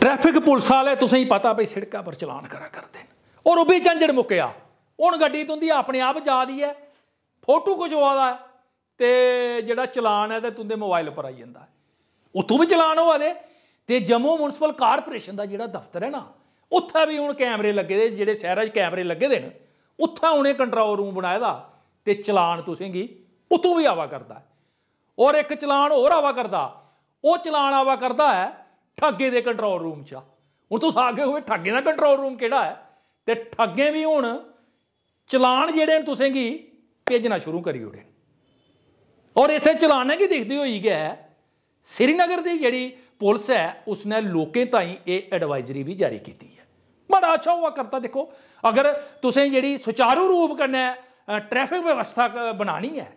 traffic police ਵਾਲੇ ਤੁਸੀਂ ਪਤਾ ਭਈ ਸੜਕਾਂ ਪਰ ਚਲਾਨ ਕਰਾ ਕਰਦੇ ਔਰ ਉਹ ਵੀ ਚੰਜੜ ਮੁੱਕਿਆ ਹੁਣ ਗੱਡੀ ਤੁੰਦੀ ਆਪਣੇ ਆਪ ਜਾਦੀ ਹੈ ਫੋਟੋ ਕੁਝ ਖਿਚਵਾਦਾ ਤੇ ਜਿਹੜਾ ਚਲਾਨ ਹੈ ਤੇ ਤੁੰਦੇ ਮੋਬਾਈਲ ਪਰ ਆਈ ਜਾਂਦਾ ਉਤੋਂ ਵੀ ਚਲਾਨ ਹੋਵਾ ਦੇ ਤੇ ਜੰਮੂ ਮਿਊਨਿਸਪਲ ਕਾਰਪੋਰੇਸ਼ਨ ਦਾ ਜਿਹੜਾ ਦਫ਼ਤਰ ਹੈ ਨਾ ਉੱਥੇ ਵੀ ਹੁਣ ਕੈਮਰੇ ਲੱਗੇ ਦੇ ਜਿਹੜੇ ਸ਼ਹਿਰਾਂ 'ਚ ਕੈਮਰੇ ਲੱਗੇ ਦੇ ਨੇ ਉੱਥੇ ਉਹਨੇ ਕੰਟਰੋਲ ਰੂਮ ਬਣਾਇਆ ਦਾ ਤੇ ਚਲਾਨ ਤੁਸੀਂ ਕੀ ਉਤੋਂ ਵੀ ਆਵਾ ਕਰਦਾ ਔਰ ਇੱਕ ਚਲਾਨ ਹੋਰ ਆਵਾ ਕਰਦਾ ਉਹ ਚਲਾਨ ਆਵਾ ਕਰਦਾ ਹੈ ਠੱਗੇ ਦੇ ਕੰਟਰੋਲ ਰੂਮ 'ਚ ਆ ਹੁਣ ਤੁਸੀਂ ਆਗੇ ਹੋਵੇ ਠੱਗੇ ਦਾ ਕੰਟਰੋਲ ਰੂਮ ਕਿਹੜਾ ਹੈ ਤੇ ਠੱਗੇ ਵੀ ਹੁਣ ਚਲਾਨ ਜਿਹੜੇ ਨੇ ਤੁਸੀਂ ਕੀ ਭੇਜਣਾ ਸ਼ੁਰੂ ਕਰੀ ਓੜੇ ਔਰ ਇਸੇ ਚਲਾਨੇ ਕੀ ਦਿਖਦੀ ਹੋਈ ਗਿਆ ਸ੍ਰੀਨਗਰ ਦੀ ਜਿਹੜੀ ਪੁਲਿਸ ਹੈ ਉਸਨੇ ਲੋਕੇ ਤਾਈਂ ਇਹ ਐਡਵਾਈਜ਼ਰੀ ਵੀ ਜਾਰੀ ਕੀਤੀ ਹੈ ਬੜਾ ਅੱਛਾ ਹੋਆ ਕਰਤਾ ਦੇਖੋ ਅਗਰ ਤੁਸੀਂ ਜਿਹੜੀ ਸੁਚਾਰੂ ਰੂਪ ਕਰਨਾ ਹੈ ਟ੍ਰੈਫਿਕ ਵਿਵਸਥਾ ਬਣਾਣੀ ਹੈ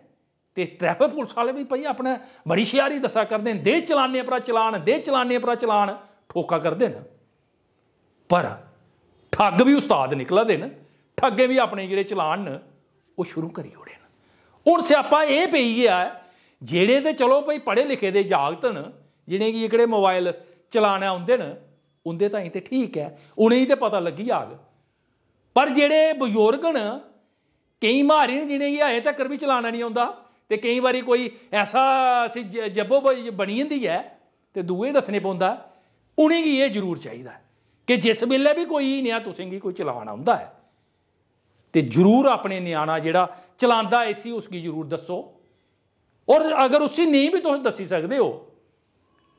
ਤੇ ਟ੍ਰੈਫਿਕ ਪੁਲਿਸ ਵਾਲੇ ਵੀ ਭਈ ਆਪਣੇ ਬੜੀ ਸ਼ਿਆਰੀ ਦੱਸਾ ਕਰਦੇ ਨੇ ਦੇ ਚਲਾਨੇ ਪਰ ਚਲਾਨ ਦੇ ਚਲਾਨੇ ਪਰ ਚਲਾਨ ਠੋਕਾ ਕਰਦੇ ਨੇ ਪਰ ਠੱਗ ਵੀ ਉਸਤਾਦ ਨਿਕਲਾ ਦੇ ਨਾ ਠੱਗੇ ਵੀ ਆਪਣੇ ਜਿਹੜੇ ਚਲਾਨ ਨੇ ਉਹ ਸ਼ੁਰੂ ਕਰੀ ਓੜੇ ਨੇ ਹੁਣ ਸਿਆਪਾ ਇਹ ਪਈ ਗਿਆ ਜਿਹੜੇ ਤੇ ਚਲੋ ਭਈ ਪੜੇ ਲਿਖੇ ਦੇ ਜਾਗਤਨ ਜਿਹਨੇ ਕੀ ਇਕੜੇ ਮੋਬਾਈਲ ਚਲਾਣਾ ਹੁੰਦੇ ਨੇ ਉਹਦੇ ਤਾਂ ਹੀ ਤੇ ਠੀਕ ਹੈ ਉਹਨੇ ਹੀ ਤੇ ਪਤਾ ਲੱਗੀ ਆਗ ਪਰ ਜਿਹੜੇ ਬਜ਼ੁਰਗ ਨੇ ਕਈ ਮਾਰੀ ਨੇ ਜਿਹਨੇ ਕਿ ਹਏ ਤੱਕ ਵੀ ਚਲਾਣਾ ਨਹੀਂ ਆਉਂਦਾ ਤੇ ਕਈ ਵਾਰੀ ਕੋਈ ਐਸਾ ਅਸੀਂ ਜੱਬੋ ਬਣੀ ਜਾਂਦੀ ਹੈ ਤੇ ਦੂਏ ਦੱਸਨੇ ਪਉਂਦਾ ਉਣੀ ਕੀ ਇਹ ਜ਼ਰੂਰ ਚਾਹੀਦਾ ਕਿ ਜਿਸ ਵੇਲੇ ਵੀ ਕੋਈ ਨਿਆ ਤੁਸੀਂ ਕੀ ਕੋਈ ਚਲਾਉਣਾ ਹੁੰਦਾ ਹੈ ਤੇ ਜ਼ਰੂਰ ਆਪਣੇ ਨਿਆਣਾ ਜਿਹੜਾ ਚਲਾਉਂਦਾ ਉਸ ਕੀ ਜ਼ਰੂਰ ਦੱਸੋ ਔਰ ਅਗਰ ਉਸੇ ਨਹੀਂ ਵੀ ਤੁਸੀਂ ਦੱਸੀ ਸਕਦੇ ਹੋ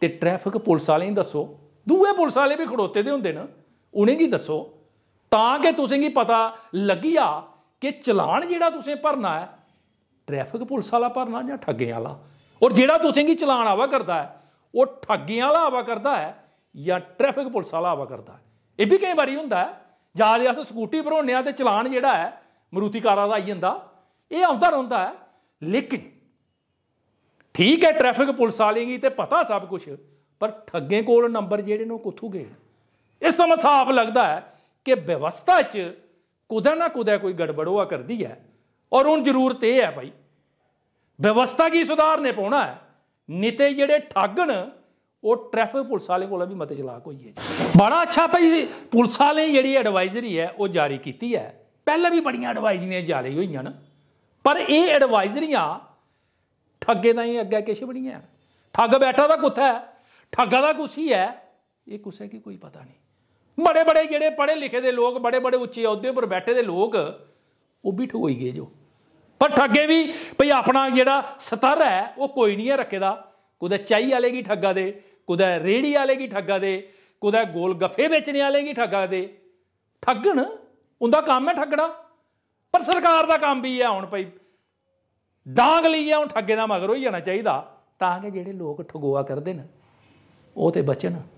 ਤੇ ਟ੍ਰੈਫਿਕ ਪੁਲਿਸ ਵਾਲੇ ਨੂੰ ਦੱਸੋ ਦੂਏ ਪੁਲਿਸ ਵਾਲੇ ਵੀ ਖੜੋਤੇ ਦੇ ਹੁੰਦੇ ਨਾ ਉਹਨੇ ਕੀ ਦੱਸੋ ਤਾਂ ਕਿ ਤੁਸੀਂ ਕੀ ਪਤਾ ਲੱਗਿਆ ਕਿ ਚਲਾਨ ਜਿਹੜਾ ਤੁਸੀਂ ਭਰਨਾ ਹੈ ਟ੍ਰੈਫਿਕ ਪੁਲਿਸ ਵਾਲਾ ਭਰਨਾ ਜਾਂ ਠੱਗਿਆਂ ਵਾਲਾ ਔਰ ਜਿਹੜਾ ਤੁਸੀਂ ਕੀ ਚਲਾਨ ਆਵਾ ਕਰਦਾ ਹੈ ਉਹ ਠੱਗਿਆਂ ਵਾਲਾ ਆਵਾ ਕਰਦਾ ਹੈ ਜਾਂ ਟ੍ਰੈਫਿਕ ਪੁਲਿਸ ਵਾਲਾ ਆਵਾ ਕਰਦਾ ਹੈ ਇਹ ਵੀ ਕਈ ਵਾਰੀ ਹੁੰਦਾ ਹੈ ਜਾਂ ਜਿਆਦਾ ਸਕੂਟੀ ਭਰੋਣੇ ਆ ਤੇ ਚਲਾਨ ਜਿਹੜਾ ਹੈ ਮਰੂਤੀ ਕਾਰਾਂ ਦਾ ਆਈ ਜਾਂਦਾ ਇਹ ਆਉਂਦਾ ਰਹਿੰਦਾ ਹੈ ਲੇਕਿਨ ਠੀਕ ਹੈ ਟ੍ਰੈਫਿਕ ਪੁਲਿਸ ਵਾਲੇਗੀ ਤੇ ਪਤਾ ਸਭ ਕੁਝ ਪਰ ਠੱਗੇ ਕੋਲ ਨੰਬਰ ਜਿਹੜੇ ਨੂੰ ਕਿੱਥੋਂ ਗਏ ਇਸ ਤੋਂ ਸਾਫ਼ ਲੱਗਦਾ ਹੈ ਕਿ ਵਿਵਸਥਾ 'ਚ ਕੁਦਾ ਨਾ ਕੁਦਾ ਕੋਈ ਗੜਬੜ ਹੋਆ ਕਰਦੀ ਹੈ ਔਰ ਹੁਣ ਜ਼ਰੂਰਤ ਇਹ ਹੈ ਭਾਈ ਵਿਵਸਥਾ ਕੀ ਸੁਧਾਰਨੇ ਪਉਣਾ ਹੈ ਨਿਤੇ ਜਿਹੜੇ ਠਾਗਣ ਉਹ ਟ੍ਰੈਫਿਕ ਪੁਲਿਸ ਵਾਲੇ ਕੋਲ ਵੀ ਮਤੇ ਚਲਾਕ ਹੋਈਏ ਹੈ ਬੜਾ ਅੱਛਾ ਭਾਈ ਪੁਲਿਸ ਵਾਲੇ ਜਿਹੜੀ ਐਡਵਾਈਜ਼ਰੀ ਹੈ ਉਹ ਜਾਰੀ ਕੀਤੀ ਹੈ ਪਹਿਲਾਂ ਵੀ ਬੜੀਆਂ ਐਡਵਾਈਜ਼ਰੀਆਂ ਜਾਰੀ ਹੋਈਆਂ ਨਾ ਪਰ ਇਹ ਐਡਵਾਈਜ਼ਰੀਆਂ ਠੱਗੇ ਦਾ ਹੀ ਅੱਗੇ ਕਿਛ ਬਣੀਆਂ ਠੱਗ ਬੈਠਾ ਦਾ ਕੁੱਥਾ ਹੈ ਠੱਗਾ ਦਾ ਕੁਸੀ ਹੈ ਇਹ ਕੁਸੇ ਕੀ ਕੋਈ ਪਤਾ ਨਹੀਂ ਬੜੇ ਬੜੇ ਜਿਹੜੇ ਪੜੇ ਲਿਖੇ ਦੇ ਲੋਕ ਬੜੇ ਬੜੇ ਉੱਚੇ ਅਹੁਦੇ ਉੱਪਰ ਬੈਠੇ ਦੇ ਲੋਕ ਉਹ ਵੀ ਠੋਈ ਗਏ ਜੋ ਪਰ ਠੱਗੇ ਵੀ ਭਈ ਆਪਣਾ ਜਿਹੜਾ ਸਤਰ ਹੈ ਉਹ ਕੋਈ ਨਹੀਂ ਹੈ ਰੱਖੇ ਦਾ ਚਾਈ ਵਾਲੇ ਕੀ ਠੱਗਾ ਦੇ ਕੁਦਾ ਰੇੜੀ ਵਾਲੇ ਕੀ ਠੱਗਾ ਦੇ ਕੁਦਾ ਗੋਲ ਗੱਫੇ ਵੇਚਣ ਵਾਲੇ ਕੀ ਠੱਗਾ ਦੇ ਠੱਗਣ ਉਹਦਾ ਕੰਮ ਹੈ ਠੱਗਣਾ ਪਰ ਸਰਕਾਰ ਦਾ ਕੰਮ ਵੀ ਹੈ ਹੁਣ ਭਈ ਡਾਂਗ ਲਈ ਆ ਹੁਣ ਠੱਗੇ ਦਾ ਮਗਰ ਹੋਈ ਜਾਣਾ ਚਾਹੀਦਾ ਤਾਂ ਕਿ ਜਿਹੜੇ ਲੋਕ ਠਗੋਆ ਕਰਦੇ ਨੇ ਉਹ ਤੇ ਬਚਣ